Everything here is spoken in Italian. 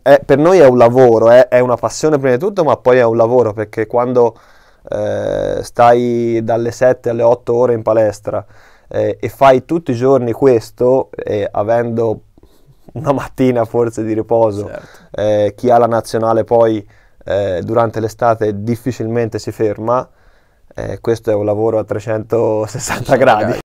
è, per noi è un lavoro, è, eh, è, una passione prima di tutto, ma poi è un lavoro perché quando eh, stai dalle 7 alle 8 ore in palestra eh, e fai tutti i giorni questo, eh, avendo una mattina forse di riposo, certo. Eh, chi ha la nazionale poi eh, durante l'estate difficilmente si ferma, questo è un lavoro a 360 gradi. gradi.